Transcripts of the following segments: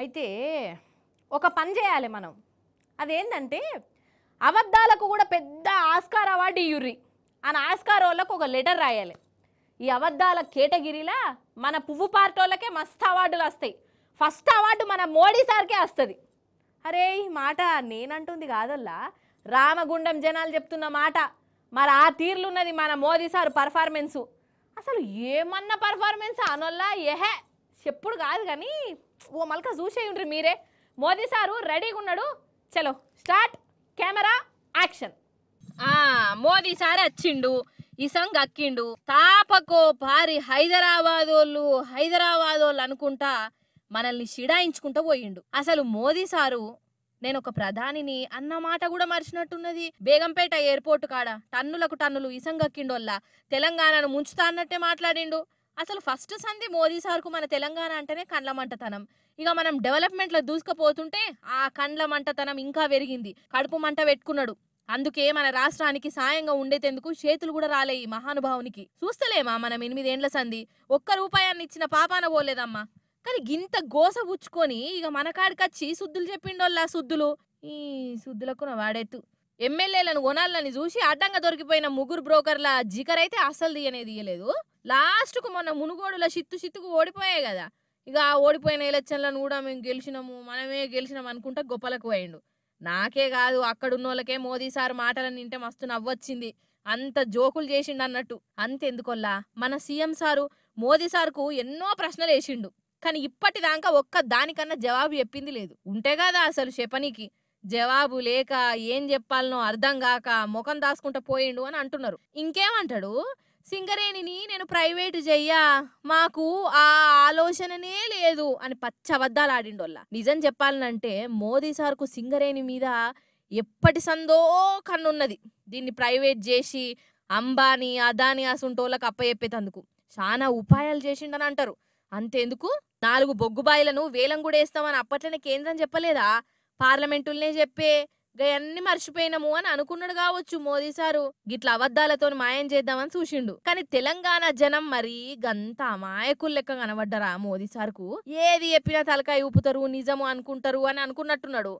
అయితే ఒక పని చేయాలి మనం అదేంటంటే అబద్ధాలకు కూడా పెద్ద ఆస్కార్ అవార్డు ఇయ్యుర్రి అని ఆస్కార్ వాళ్ళకు ఒక లెటర్ రాయాలి ఈ అబద్ధాల కేటగిరీలా మన పువ్వు పార్టీ వాళ్ళకే మస్తు అవార్డులు వస్తాయి ఫస్ట్ అవార్డు మన మోడీ సార్కే వస్తుంది అరే ఈ మాట నేనంటుంది కాదల్లా రామగుండం జనాలు చెప్తున్న మాట మరి ఆ తీర్లున్నది మన మోదీ సార్ పర్ఫార్మెన్సు అసలు ఏమన్నా పర్ఫార్మెన్స్ అనొల్లా ఎహే చెప్పుడు కాదు కానీ ఓ మల్క ఉండ్రి మీరే మోదీ సారు రెడీగా ఉన్నాడు చలో start camera action Modi sir వచ్చిండు సంగ్ అక్కిండు తాపకో భారీ హైదరాబాద్ వాళ్ళు హైదరాబాద్ వాళ్ళు అనుకుంటా మనల్ని షిడాయించుకుంటూ పోయిండు అసలు మోదీ సారు నేను ఒక ప్రధానిని అన్న మాట కూడా మర్చినట్టున్నది బేగంపేట ఎయిర్పోర్ట్ కాడ టన్నులకు టన్నులు వల్ల తెలంగాణను ముంచుతా అన్నట్టే మాట్లాడిండు అసలు ఫస్ట్ సంధి మోదీ సార్కు మన తెలంగాణ అంటేనే కండ్ల మంటతనం ఇక మనం డెవలప్మెంట్లో దూసుకుపోతుంటే ఆ కండ్ల మంటతనం ఇంకా పెరిగింది కడుపు మంట పెట్టుకున్నాడు అందుకే మన రాష్ట్రానికి సాయంగా ఉండేటందుకు చేతులు కూడా రాలే ఈ మహానుభావునికి చూస్తలేమా మనం ఎనిమిదేండ్ల సంధి ఒక్క రూపాయాన్ని ఇచ్చిన పాపాన పోలేదమ్మా కానీ గింత గోస పుచ్చుకొని ఇక మన కాడికొచ్చి శుద్ధులు చెప్పిండోళ్ళ శుద్ధులు ఈ శుద్ధులకు నా వాడెత్తు ఎమ్మెల్యేలను కొనాలని చూసి అడ్డంగా దొరికిపోయిన ముగ్గురు బ్రోకర్ల జికర్ అయితే అస్సలు తీయనే తీయలేదు లాస్ట్కు మొన్న మునుగోడులో చిత్తు చిత్తుకు ఓడిపోయాయి కదా ఇక ఆ ఓడిపోయిన ఎలక్షన్లను కూడా మేము గెలిచినాము మనమే గెలిచినాం అనుకుంటే గొప్పలకు పోయిండు నాకే కాదు అక్కడున్న వాళ్ళకే మోదీ సార్ మాటలను వింటే మస్తు నవ్వొచ్చింది అంత జోకులు చేసిండు అన్నట్టు అంతెందుకొల్లా మన సీఎం సారు మోదీ సార్కు ఎన్నో ప్రశ్నలు వేసిండు కానీ ఇప్పటిదాకా ఒక్క దానికన్నా జవాబు చెప్పింది లేదు ఉంటే కదా అసలు చెప్పనీకి జవాబు లేక ఏం చెప్పాలనో అర్థం కాక ముఖం దాసుకుంటూ పోయిండు అని అంటున్నారు ఇంకేమంటాడు సింగరేణిని నేను ప్రైవేటు చెయ్యా మాకు ఆ ఆలోచననే లేదు అని పచ్చబద్దాలు ఆడిండోళ్ళ నిజం చెప్పాలనంటే మోదీ సార్కు సింగరేణి మీద ఎప్పటి సందో కన్నున్నది దీన్ని ప్రైవేట్ చేసి అంబానీ అదానీ అసుంటోళ్ళకి అప్పచెప్పేటందుకు చాలా ఉపాయాలు చేసిండని అంటారు అంతేందుకు నాలుగు బొగ్గుబాయిలను వేలం కూడా వేస్తామని అప్పట్లోనే కేంద్రం చెప్పలేదా పార్లమెంటుల్నే చెప్పే గయన్ని మర్చిపోయినము అని అనుకున్నాడు కావచ్చు మోదీ సారు గిట్ల అబద్ధాలతో మాయం చేద్దామని చూసిండు కానీ తెలంగాణ జనం మరి గంత అమాయకులు లెక్క కనబడ్డరా మోదీ సార్కు ఏది చెప్పినా తలకాయ ఊపుతారు నిజము అనుకుంటారు అని అనుకున్నట్టున్నాడు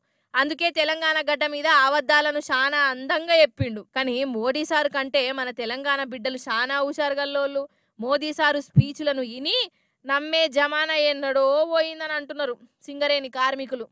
అందుకే తెలంగాణ గడ్డ మీద అబద్ధాలను చాలా అందంగా చెప్పిండు కానీ మోడీ సారు కంటే మన తెలంగాణ బిడ్డలు చాలా గల్లోళ్ళు మోదీ సారు స్పీచ్లను విని నమ్మే జమానా ఎన్నడో పోయిందని అంటున్నారు సింగరేణి కార్మికులు